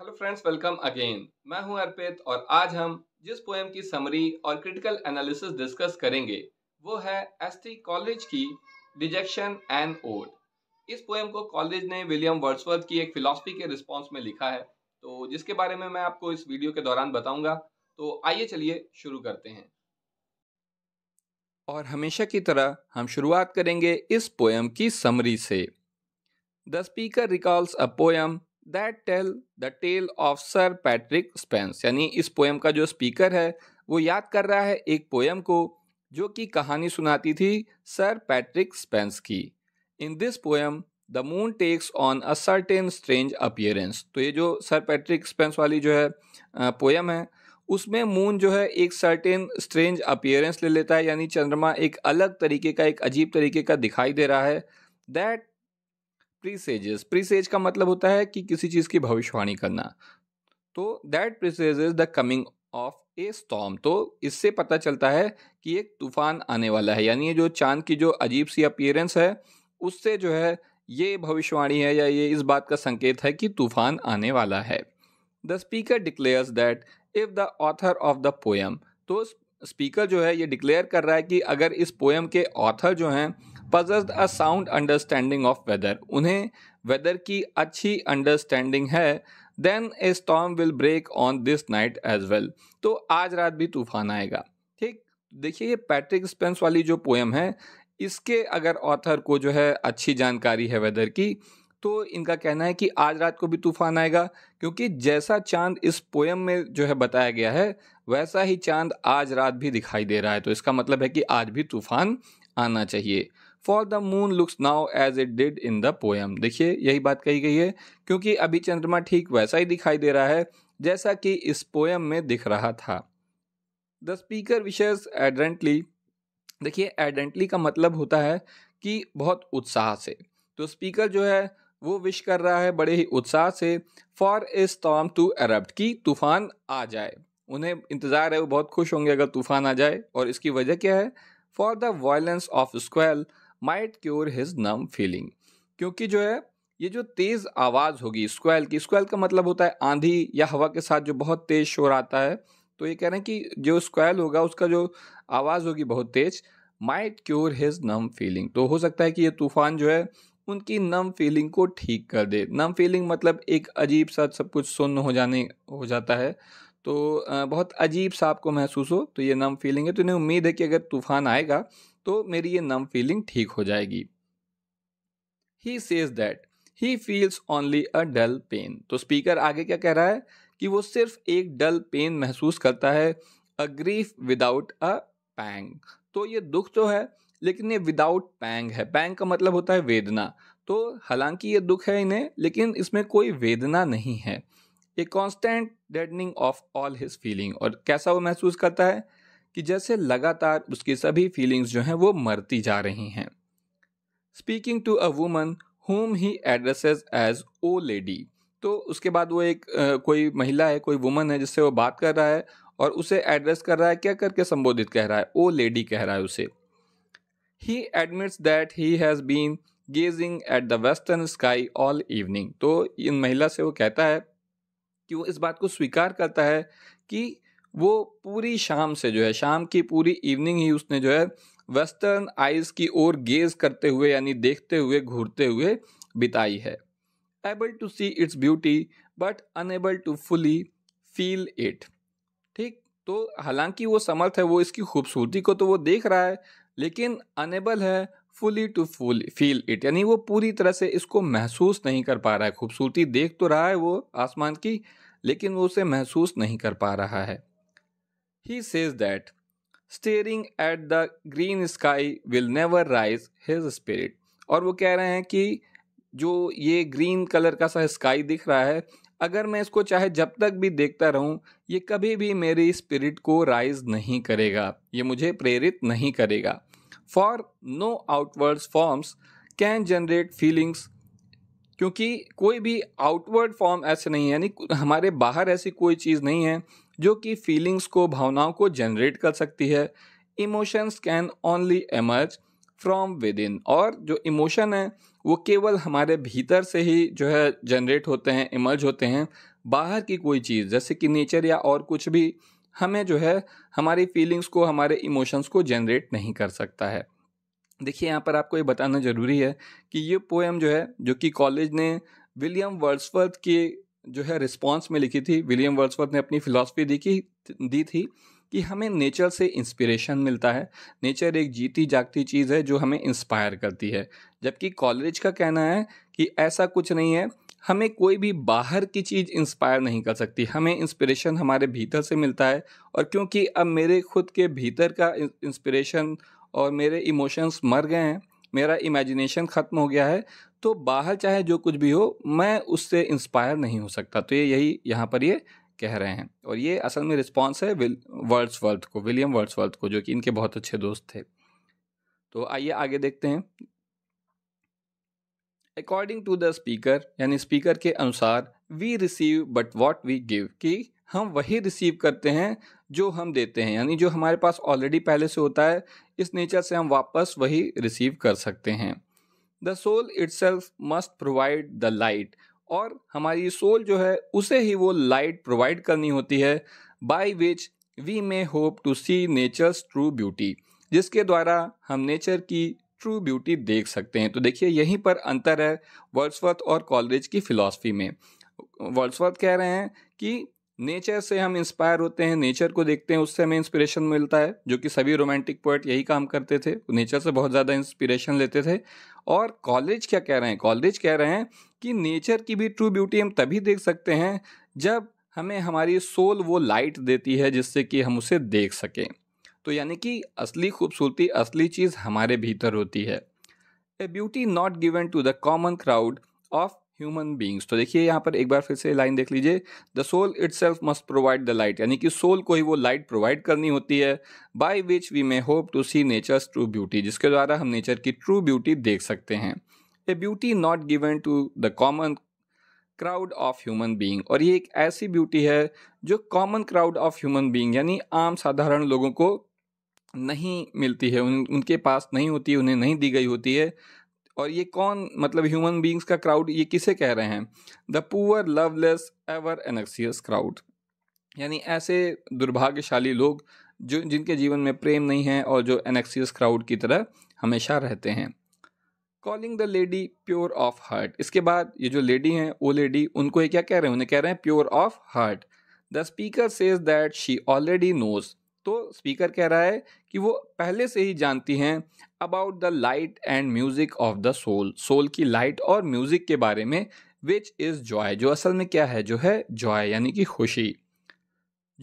Hello friends welcome again मैं हूं अर्पित और आज हम जिस पोएम की समरी और क्रिटिकल एनालिसिस डिस्कस करेंगे वो है एसटी कॉलेज की डिजेक्शन एंड ओड इस पोएम को कॉलेज ने विलियम वर्ड्सवर्थ की एक फिलॉसफी के रिस्पांस में लिखा है तो जिसके बारे में मैं आपको इस वीडियो के दौरान बताऊंगा तो आइए चलिए शुरू करते हैं और हमेशा की तरह हम शुरुआत करेंगे इस पोएम की समरी से the speaker recalls a poem that tell the tale of Sir Patrick Spens यानी इस पोएम का जो स्पीकर है वो याद कर रहा है एक पोएम को जो कि कहानी सुनाती थी सर पैट्रिक स्पेंस की in this poem the moon takes on a certain strange appearance तो ये जो सर पैट्रिक स्पेंस वाली जो है पोएम है उसमें मून जो है एक सर्टेन स्ट्रेंज अपियरेंस ले लेता है यानी चंद्रमा एक अलग तरीके का एक अजीब तरीके का दिखाई दे रहा है दैट प्रीसेजेस प्रीसेज का मतलब होता है कि किसी चीज़ की भविष्यवाणी करना तो that presage is the coming of a storm तो इससे पता चलता है कि एक तूफान आने वाला है यानी जो चांद की जो अजीब सी अपियरेंस है उससे जो है ये भविष्यवाणी है या ये इस बात का संकेत है कि तूफान आने वाला है the speaker declares that if the author of the poem तो स्पीकर जो है ये डिक्लेयर कर रहा है कि अगर इस पोएम के ऑथर जो हैं possessed a sound understanding of weather उन्हें वेदर की अच्छी अंडरस्टैंडिंग है then a storm will break on this night as well तो आज रात भी तूफान आएगा ठीक देखिए ये पैट्रिक स्पेंस वाली जो पोएम है इसके अगर ऑथर को जो है अच्छी जानकारी है वेदर की तो इनका कहना है कि आज रात को भी तूफान आएगा क्योंकि जैसा चांद इस पोएम में जो है बताया गया है वैसा ही चांद आज रात भी दिखाई दे रहा है तो इसका मतलब है कि आज भी तूफान आना चाहिए for the moon looks now as it did in the poem देखिए यही बात कही गई है क्योंकि अभी चंद्रमा ठीक वैसा ही दिखाई दे रहा है जैसा कि इस पोएम में दिख रहा था द स्पीकर विशेष एडेंटली देखिए एडेंटली का मतलब होता है कि बहुत उत्साह से तो स्पीकर जो है वो विश कर रहा है बड़े ही उत्साह से फॉर इस टॉम टू अरब्ट कि तूफान आ जाए उन्हें इंतज़ार है वो बहुत खुश होंगे अगर तूफान आ जाए और इसकी वजह क्या है for the violence of squall might cure his numb feeling क्योंकि जो है ये जो तेज़ आवाज़ होगी स्क्वेल की स्क्वेल का मतलब होता है आंधी या हवा के साथ जो बहुत तेज़ शोर आता है तो ये कह रहे हैं कि जो स्क्वेल होगा उसका जो आवाज़ होगी बहुत तेज़ might cure his numb feeling तो हो सकता है कि ये तूफ़ान जो है उनकी नम फीलिंग को ठीक कर दे नम फीलिंग मतलब एक अजीब सा सब कुछ सुन्न हो जाने हो जाता है तो बहुत अजीब सा आपको महसूस हो तो ये नम फीलिंग है तो इन्हें उम्मीद है कि अगर तूफ़ान आएगा तो मेरी ये नम फीलिंग ठीक हो जाएगी he says that he feels only a dull pain तो स्पीकर आगे क्या कह रहा है कि वो सिर्फ एक डल पेन महसूस करता है अ ग्रीफ विदाउट अ पैंग तो ये दुख तो है लेकिन ये विदाउट पैंग है पैंग का मतलब होता है वेदना तो हालांकि ये दुख है इन्हें लेकिन इसमें कोई वेदना नहीं है a constant deadening of all his feeling और कैसा वो महसूस करता है कि जैसे लगातार उसकी सभी फीलिंग्स जो हैं वो मरती जा रही हैं speaking to a woman whom he addresses as O lady तो उसके बाद वो एक आ, कोई महिला है कोई वुमन है जिससे वो बात कर रहा है और उसे एड्रेस कर रहा है क्या करके संबोधित कह रहा है ओ लेडी कह रहा है उसे he admits that he has been gazing at the western sky all evening तो इन महिला से वो कहता है कि वो इस बात को स्वीकार करता है कि वो पूरी शाम से जो है शाम की पूरी इवनिंग ही उसने जो है वेस्टर्न आइज की ओर गेज करते हुए यानी देखते हुए घूरते हुए बिताई है able to see its beauty but unable to fully feel it ठीक तो हालांकि वो समर्थ है वो इसकी खूबसूरती को तो वो देख रहा है लेकिन अनएबल है fully to full feel it यानी वो पूरी तरह से इसको महसूस नहीं कर पा रहा है खूबसूरती देख तो रहा है वो आसमान की लेकिन वो उसे महसूस नहीं कर पा रहा है He says that staring at the green sky will never rise his spirit. और वो कह रहे हैं कि जो ये ग्रीन कलर का सा स्काई दिख रहा है अगर मैं इसको चाहे जब तक भी देखता रहूं ये कभी भी मेरी स्पिरिट को राइज नहीं करेगा ये मुझे प्रेरित नहीं करेगा for no outwards forms can generate feelings क्योंकि कोई भी आउटवर्ड फॉर्म ऐसे नहीं है यानी हमारे बाहर ऐसी कोई चीज़ नहीं है जो कि फीलिंग्स को भावनाओं को जनरेट कर सकती है emotions can only emerge from within और जो इमोशन है वो केवल हमारे भीतर से ही जो है जनरेट होते हैं इमर्ज होते हैं बाहर की कोई चीज़ जैसे कि नेचर या और कुछ भी हमें जो है हमारी फीलिंग्स को हमारे इमोशंस को जनरेट नहीं कर सकता है देखिए यहाँ पर आपको ये बताना ज़रूरी है कि ये पोएम जो है जो कि कॉलेज ने विलियम वर्ड्सवर्थ के जो है रिस्पॉन्स में लिखी थी विलियम वर्ड्सवर्थ ने अपनी फिलॉसफी दी की दी थी कि हमें नेचर से इंस्पिरेशन मिलता है नेचर एक जीती जागती चीज़ है जो हमें इंस्पायर करती है जबकि कॉलेज का कहना है कि ऐसा कुछ नहीं है हमें कोई भी बाहर की चीज़ इंस्पायर नहीं कर सकती हमें इंस्पिरेशन हमारे भीतर से मिलता है और क्योंकि अब मेरे खुद के भीतर का इंस्पिरेशन और मेरे इमोशंस मर गए हैं मेरा इमेजिनेशन ख़त्म हो गया है तो बाहर चाहे जो कुछ भी हो मैं उससे इंस्पायर नहीं हो सकता तो ये यही यहाँ पर ये कह रहे हैं और ये असल में रिस्पॉन्स है वर्ल्थ को विलियम वर्ल्थ को जो कि इनके बहुत अच्छे दोस्त थे तो आइए आगे देखते हैं अकॉर्डिंग टू द स्पीकर यानी स्पीकर के अनुसार we receive but what we give कि हम वही रिसीव करते हैं जो हम देते हैं यानी जो हमारे पास ऑलरेडी पहले से होता है इस नेचर से हम वापस वही रिसीव कर सकते हैं the soul self must provide the light और हमारी सोल जो है उसे ही वो लाइट प्रोवाइड करनी होती है by which we may hope to see nature's true beauty जिसके द्वारा हम नेचर की ट्रू ब्यूटी देख सकते हैं तो देखिए यहीं पर अंतर है वर्ड्सवर्थ और कॉलरेज की फ़िलासफ़ी में वर्ड्सवर्थ कह रहे हैं कि नेचर से हम इंस्पायर होते हैं नेचर को देखते हैं उससे हमें इंस्पिरेशन मिलता है जो कि सभी रोमांटिक पोइट यही काम करते थे नेचर से बहुत ज़्यादा इंस्पिरेशन लेते थे और कॉलेज क्या कह रहे हैं कॉलेज कह रहे हैं कि नेचर की भी ट्रू ब्यूटी हम तभी देख सकते हैं जब हमें हमारी सोल वो लाइट देती है जिससे कि हम उसे देख सकें तो यानी कि असली खूबसूरती असली चीज़ हमारे भीतर होती है a beauty not given to the common crowd of human beings तो देखिए यहाँ पर एक बार फिर से लाइन देख लीजिए the soul itself must provide the light यानी कि सोल को ही वो लाइट प्रोवाइड करनी होती है by which we may hope to see nature true beauty जिसके द्वारा हम नेचर की ट्रू ब्यूटी देख सकते हैं a beauty not given to the common crowd of human being और ये एक ऐसी ब्यूटी है जो common crowd of human being यानी आम साधारण लोगों को नहीं मिलती है उन उनके पास नहीं होती उन्हें नहीं दी गई होती है और ये कौन मतलब ह्यूमन बींग्स का क्राउड ये किसे कह रहे हैं the poor loveless ever anxious crowd यानी ऐसे दुर्भाग्यशाली लोग जो जिनके जीवन में प्रेम नहीं है और जो एनेक्सियस क्राउड की तरह हमेशा रहते हैं calling the lady pure of heart इसके बाद ये जो लेडी हैं वो लेडी उनको ये क्या कह रहे हैं उन्हें कह रहे हैं pure of heart the speaker says that she already knows तो स्पीकर कह रहा है कि वो पहले से ही जानती हैं about the light and music of the soul soul की लाइट और म्यूज़िक के बारे में विच इज़ जॉय जो असल में क्या है जो है जॉय यानी कि खुशी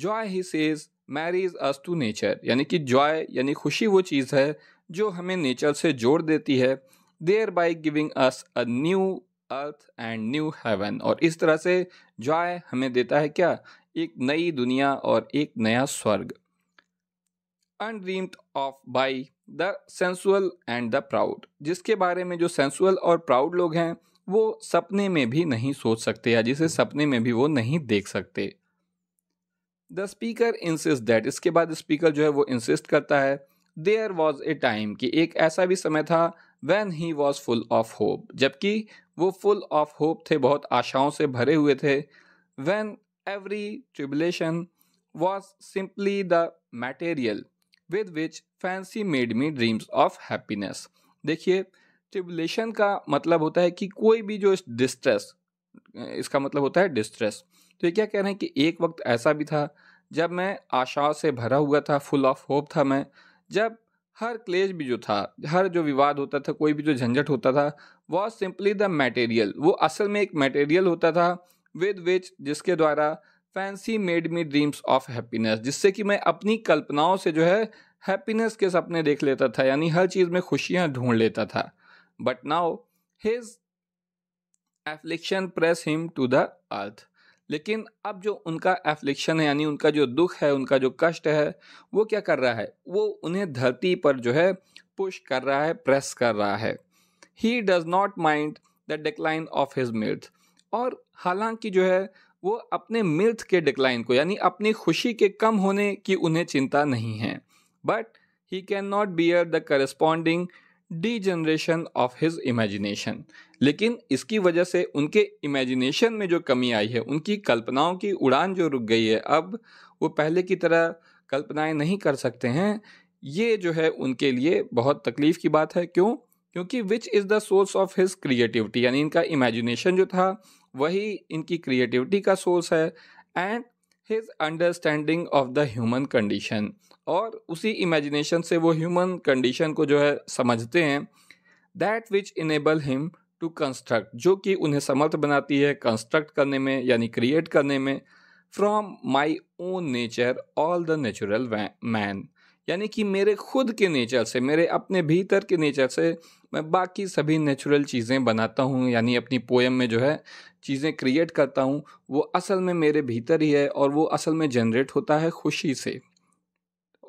joy he says marries us to nature यानी कि जॉय यानी खुशी वो चीज़ है जो हमें नेचर से जोड़ देती है thereby giving us a new earth and new heaven और इस तरह से जॉय हमें देता है क्या एक नई दुनिया और एक नया स्वर्ग undreamed of by the sensual and the proud जिसके बारे में जो सेंसुअल और प्राउड लोग हैं वो सपने में भी नहीं सोच सकते या जिसे सपने में भी वो नहीं देख सकते द स्पीकर इंसिस्ट दैट इसके बाद स्पीकर जो है वो इंसिस्ट करता है देयर वॉज ए टाइम कि एक ऐसा भी समय था when he was full of hope जबकि वो फुल ऑफ होप थे बहुत आशाओं से भरे हुए थे when every tribulation was simply the material with which fancy made me dreams of happiness देखिए ट्रिबुलेशन का मतलब होता है कि कोई भी जो इस डिस्ट्रेस इसका मतलब होता है डिस्ट्रेस तो ये क्या कह रहे हैं कि एक वक्त ऐसा भी था जब मैं आशाओं से भरा हुआ था फुल ऑफ होप था मैं जब हर क्लेज भी जो था हर जो विवाद होता था कोई भी जो झंझट होता था वॉज सिंपली द मटेरियल वो असल में एक मटेरियल होता था विद विच जिसके द्वारा fancy made me dreams of happiness जिससे कि मैं अपनी कल्पनाओं से जो है हैप्पीनेस के सपने देख लेता था यानी हर चीज़ में खुशियाँ ढूंढ लेता था but now his affliction press him to the earth लेकिन अब जो उनका एफ्लिक्शन है यानी उनका जो दुख है उनका जो कष्ट है वो क्या कर रहा है वो उन्हें धरती पर जो है पुश कर रहा है प्रेस कर रहा है he does not mind the decline of his mirth और हालांकि जो है वो अपने मिल्थ के डिक्लाइन को यानी अपनी खुशी के कम होने की उन्हें चिंता नहीं है but he cannot bear the corresponding degeneration of his imagination लेकिन इसकी वजह से उनके इमेजिनेशन में जो कमी आई है उनकी कल्पनाओं की उड़ान जो रुक गई है अब वो पहले की तरह कल्पनाएं नहीं कर सकते हैं ये जो है उनके लिए बहुत तकलीफ़ की बात है क्यों क्योंकि which is the source of his creativity यानी इनका इमेजिनेशन जो था वही इनकी क्रिएटिविटी का सोर्स है and his understanding of the human condition और उसी इमेजिनेशन से वो ह्यूमन कंडीशन को जो है समझते हैं that which enable him to construct जो कि उन्हें समर्थ बनाती है कंस्ट्रक्ट करने में यानी क्रिएट करने में from my own nature all the natural man यानी कि मेरे खुद के नेचर से मेरे अपने भीतर के नेचर से मैं बाकी सभी नेचुरल चीज़ें बनाता हूँ यानी अपनी पोएम में जो है चीज़ें क्रिएट करता हूँ वो असल में मेरे भीतर ही है और वो असल में जनरेट होता है खुशी से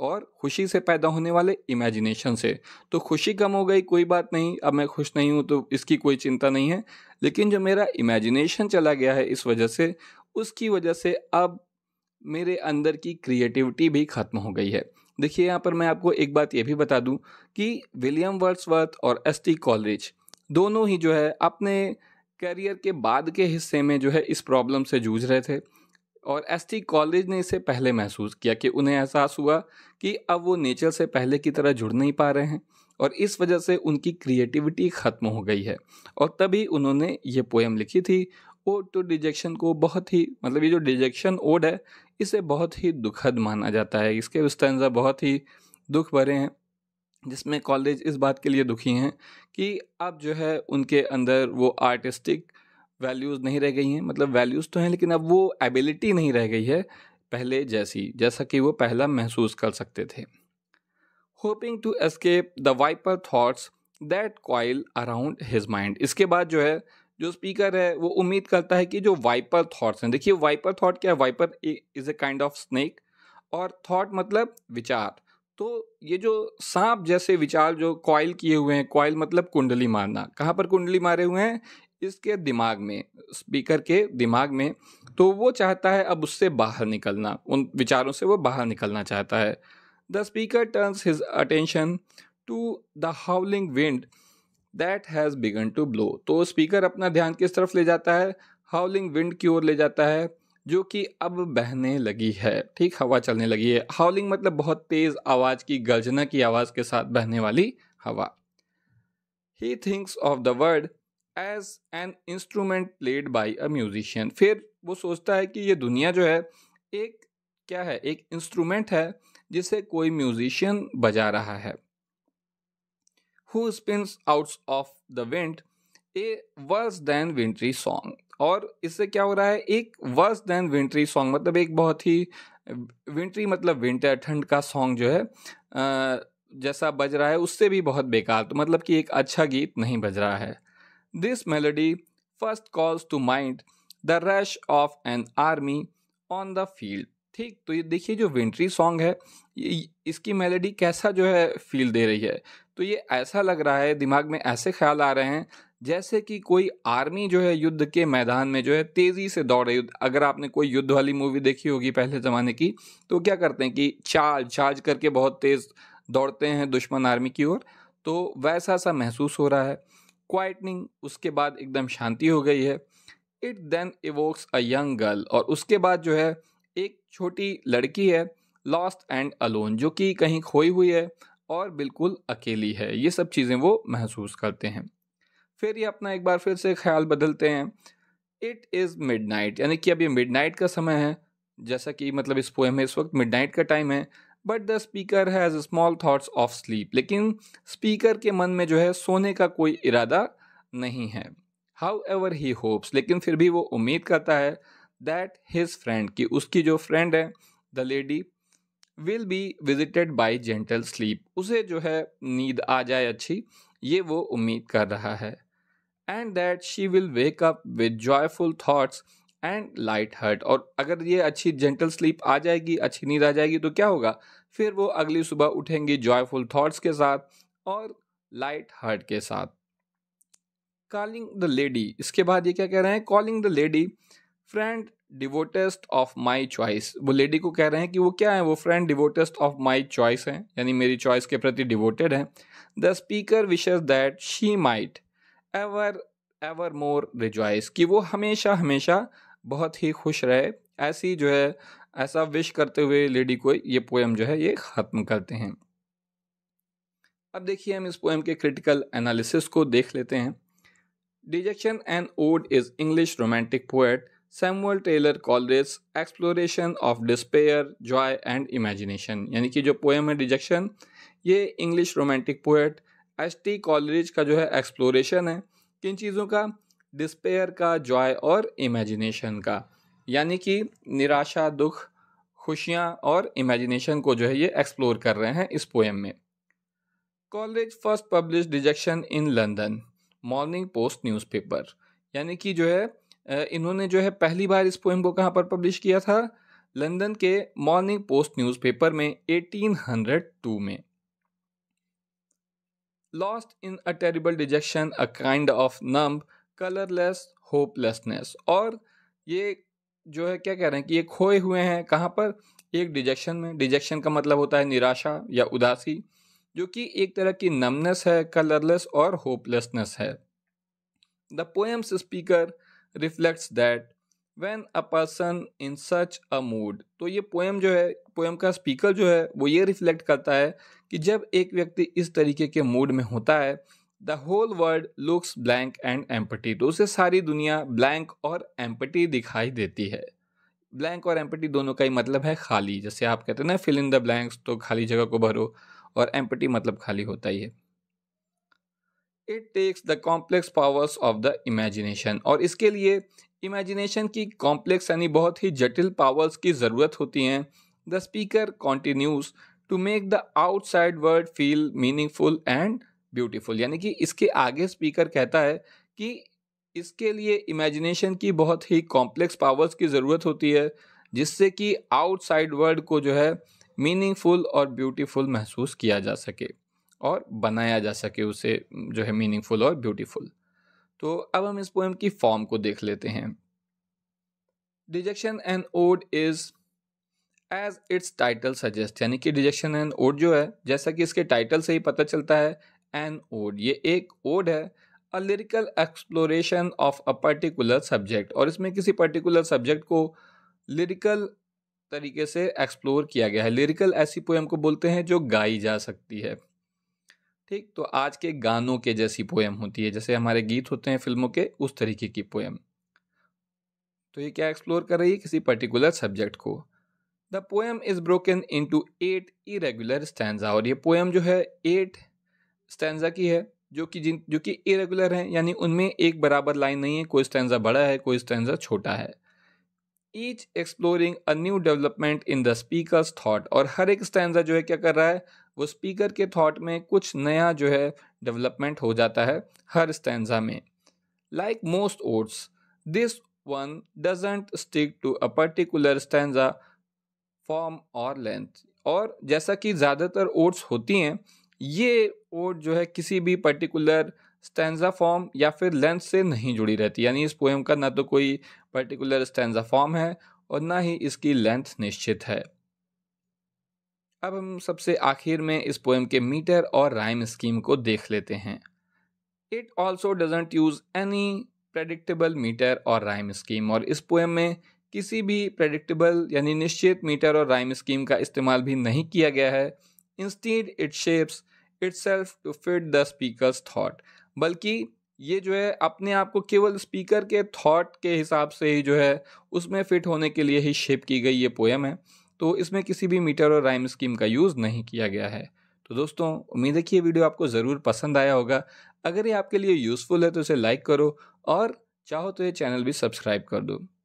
और खुशी से पैदा होने वाले इमेजिनेशन से तो खुशी कम हो गई कोई बात नहीं अब मैं खुश नहीं हूँ तो इसकी कोई चिंता नहीं है लेकिन जो मेरा इमेजिनेशन चला गया है इस वजह से उसकी वजह से अब मेरे अंदर की क्रिएटिविटी भी ख़त्म हो गई है देखिए यहाँ पर मैं आपको एक बात यह भी बता दूँ कि विलियम वर्ड्सवर्थ और एस टी कॉलरिज दोनों ही जो है अपने करियर के बाद के हिस्से में जो है इस प्रॉब्लम से जूझ रहे थे और एस टी कॉलेज ने इसे पहले महसूस किया कि उन्हें एहसास हुआ कि अब वो नेचर से पहले की तरह जुड़ नहीं पा रहे हैं और इस वजह से उनकी क्रिएटिविटी ख़त्म हो गई है और तभी उन्होंने ये पोएम लिखी थी वो तो डिजेक्शन को बहुत ही मतलब ये जो डिजेक्शन ओड है इसे बहुत ही दुखद माना जाता है इसके स्टैंजा बहुत ही दुख भरे हैं जिसमें कॉलेज इस बात के लिए दुखी हैं कि अब जो है उनके अंदर वो आर्टिस्टिक वैल्यूज़ नहीं रह गई हैं मतलब वैल्यूज़ तो हैं लेकिन अब वो एबिलिटी नहीं रह गई है पहले जैसी जैसा कि वो पहला महसूस कर सकते थे hoping to escape the viper thoughts that coil around his mind इसके बाद जो है जो स्पीकर है वो उम्मीद करता है कि जो वाइपर थॉट्स हैं देखिए वाइपर थॉट क्या है viper is a kind of snake और थॉट मतलब विचार तो ये जो सांप जैसे विचार जो कॉयल किए हुए हैं कॉयल मतलब कुंडली मारना कहाँ पर कुंडली मारे हुए हैं इसके दिमाग में स्पीकर के दिमाग में तो वो चाहता है अब उससे बाहर निकलना उन विचारों से वो बाहर निकलना चाहता है the speaker turns his attention to the howling wind that has begun to blow तो स्पीकर अपना ध्यान किस तरफ ले जाता है हाउलिंग विंड की ओर ले जाता है जो कि अब बहने लगी है ठीक हवा चलने लगी है हाउलिंग मतलब बहुत तेज़ आवाज़ की गर्जना की आवाज़ के साथ बहने वाली हवा he thinks of the world as an instrument played by a musician फिर वो सोचता है कि ये दुनिया जो है एक क्या है एक इंस्ट्रूमेंट है जिसे कोई म्यूजिशियन बजा रहा है who spins out of the wind a worse than wintry song और इससे क्या हो रहा है एक वर्स देन विंट्री सॉन्ग मतलब एक बहुत ही विंट्री मतलब विंटर ठंड का सॉन्ग जो है जैसा बज रहा है उससे भी बहुत बेकार तो मतलब कि एक अच्छा गीत नहीं बज रहा है this melody first calls to mind the rush of an army on the field ठीक तो ये देखिए जो विंट्री सॉन्ग है इसकी मेलोडी कैसा जो है फील दे रही है तो ये ऐसा लग रहा है दिमाग में ऐसे ख्याल आ रहे हैं जैसे कि कोई आर्मी जो है युद्ध के मैदान में जो है तेज़ी से दौड़ रही अगर आपने कोई युद्ध वाली मूवी देखी होगी पहले ज़माने की तो क्या करते हैं कि चार्ज चार्ज करके बहुत तेज़ दौड़ते हैं दुश्मन आर्मी की ओर तो वैसा सा महसूस हो रहा है क्वाइटनिंग उसके बाद एकदम शांति हो गई है it then evokes a young girl और उसके बाद जो है एक छोटी लड़की है लॉस्ट एंड अलोन जो कि कहीं खोई हुई है और बिल्कुल अकेली है ये सब चीज़ें वो महसूस करते हैं फिर ये अपना एक बार फिर से ख्याल बदलते हैं इट इज़ मिड नाइट यानी कि अब ये नाइट का समय है जैसा कि मतलब इस पोएम में इस वक्त मिड नाइट का टाइम है but the speaker has small thoughts of sleep लेकिन स्पीकर के मन में जो है सोने का कोई इरादा नहीं है हाउ एवर ही होप्स लेकिन फिर भी वो उम्मीद करता है दैट हिज फ्रेंड कि उसकी जो फ्रेंड है the lady will be visited by gentle sleep उसे जो है नींद आ जाए अच्छी ये वो उम्मीद कर रहा है and that she will wake up with joyful thoughts and light heart और अगर ये अच्छी जेंटल स्लीप आ जाएगी अच्छी नींद आ जाएगी तो क्या होगा फिर वो अगली सुबह उठेंगी जॉयफुल थाट्स के साथ और लाइट हर्ट के साथ कॉलिंग द लेडी इसके बाद ये क्या कह रहे हैं calling the lady friend devoutest of my choice वो लेडी को कह रहे हैं कि वो क्या है वो friend devoutest of my choice है यानी मेरी चॉइस के प्रति डिवोटेड है the speaker wishes that she might ever ever more rejoice कि वो हमेशा हमेशा बहुत ही खुश रहे ऐसी जो है ऐसा विश करते हुए लेडी को ये पोएम जो है ये ख़त्म करते हैं अब देखिए हम इस पोएम के क्रिटिकल एनालिसिस को देख लेते हैं dejection and ode is English romantic poet Samuel Taylor Coleridge exploration of despair joy and imagination यानी कि जो पोएम है डिजेक्शन ये English romantic poet S T Coleridge का जो है एक्सप्लोरेशन है किन चीज़ों का डिस्पेयर का जॉय और इमेजिनेशन का यानी कि निराशा दुख खुशियाँ और इमेजिनेशन को जो है ये एक्सप्लोर कर रहे हैं इस पोएम में Coleridge first publish dejection in London Morning Post newspaper यानी कि जो है इन्होंने जो है पहली बार इस पोएम को कहाँ पर पब्लिश किया था लंदन के मॉर्निंग पोस्ट न्यूज़पेपर में 1802 में lost in a terrible dejection a kind of numb colourless hopelessness और ये जो है क्या कह रहे हैं कि ये खोए हुए हैं कहाँ पर एक डिजेक्शन में डिजेक्शन का मतलब होता है निराशा या उदासी जो कि एक तरह की नमनेस है कलरलेस और होपलेसनेस है the poem's speaker reflects that when a person in such a mood तो ये पोएम जो है पोएम का स्पीकर जो है वो ये रिफ्लेक्ट करता है कि जब एक व्यक्ति इस तरीके के मूड में होता है the whole world looks blank and empty तो उसे सारी दुनिया ब्लैंक और एम्पटी दिखाई देती है ब्लैंक और एम्पटी दोनों का ही मतलब है खाली जैसे आप कहते हैं ना फिल इन द ब्लैंक्स तो खाली जगह को भरो और एम्पटी मतलब खाली होता ही है it takes the complex powers of the imagination और इसके लिए इमेजिनेशन की कॉम्प्लेक्स यानी बहुत ही जटिल पावर्स की ज़रूरत होती हैं the speaker continues to make the outside world feel meaningful and beautiful यानी कि इसके आगे स्पीकर कहता है कि इसके लिए इमेजिनेशन की बहुत ही कॉम्प्लेक्स पावर्स की ज़रूरत होती है जिससे कि आउटसाइड वर्ल्ड को जो है मीनिंगफुल और ब्यूटीफुल महसूस किया जा सके और बनाया जा सके उसे जो है मीनिंगफुल और ब्यूटीफुल तो अब हम इस पोएम की फॉर्म को देख लेते हैं dejection and ode is as its title suggest यानी कि डिजेक्शन एंड ओड जो है जैसा कि इसके टाइटल से ही पता चलता है एन ओड ये एक ओड है a lyrical exploration of a particular subject और इसमें किसी पर्टिकुलर सब्जेक्ट को लिरिकल तरीके से एक्सप्लोर किया गया है लिरिकल ऐसी पोएम को बोलते हैं जो गाई जा सकती है ठीक तो आज के गानों के जैसी पोएम होती है जैसे हमारे गीत होते हैं फिल्मों के उस तरीके की पोएम तो ये क्या एक्सप्लोर कर रही है किसी पर्टिकुलर सब्जेक्ट को the poem is broken into eight irregular stanza और ये पोएम जो है एट स्टैंडा की है जो कि जिन जो कि इरेगुलर हैं यानी उनमें एक बराबर लाइन नहीं है कोई स्टैंडा बड़ा है कोई स्टैंडा छोटा है each exploring a new development in the speaker's thought और हर एक स्टैंडा जो है क्या कर रहा है वो स्पीकर के थॉट में कुछ नया जो है डेवलपमेंट हो जाता है हर स्टैंडा में like most odes this one doesn't stick to a particular stanza form और लेंथ और जैसा कि ज़्यादातर ओट्स होती हैं ये ओट जो है किसी भी पर्टिकुलर स्टैंडा फॉर्म या फिर लेंथ से नहीं जुड़ी रहती यानी इस पोएम का ना तो कोई पर्टिकुलर स्टैंडा फॉर्म है और ना ही इसकी लेंथ निश्चित है अब हम सबसे आखिर में इस पोएम के मीटर और राइम स्कीम को देख लेते हैं it also doesn't use any predictable metre और राइम स्कीम और इस पोएम में किसी भी प्रेडिक्टेबल यानी निश्चित मीटर और राइम स्कीम का इस्तेमाल भी नहीं किया गया है instead it shapes itself to fit the speaker thought बल्कि ये जो है अपने आप को केवल स्पीकर के थॉट के हिसाब से ही जो है उसमें फिट होने के लिए ही शेप की गई ये पोएम है तो इसमें किसी भी मीटर और राइम स्कीम का यूज़ नहीं किया गया है तो दोस्तों उम्मीद है कि ये वीडियो आपको ज़रूर पसंद आया होगा अगर ये आपके लिए यूज़फुल है तो इसे लाइक करो और चाहो तो ये चैनल भी सब्सक्राइब कर दो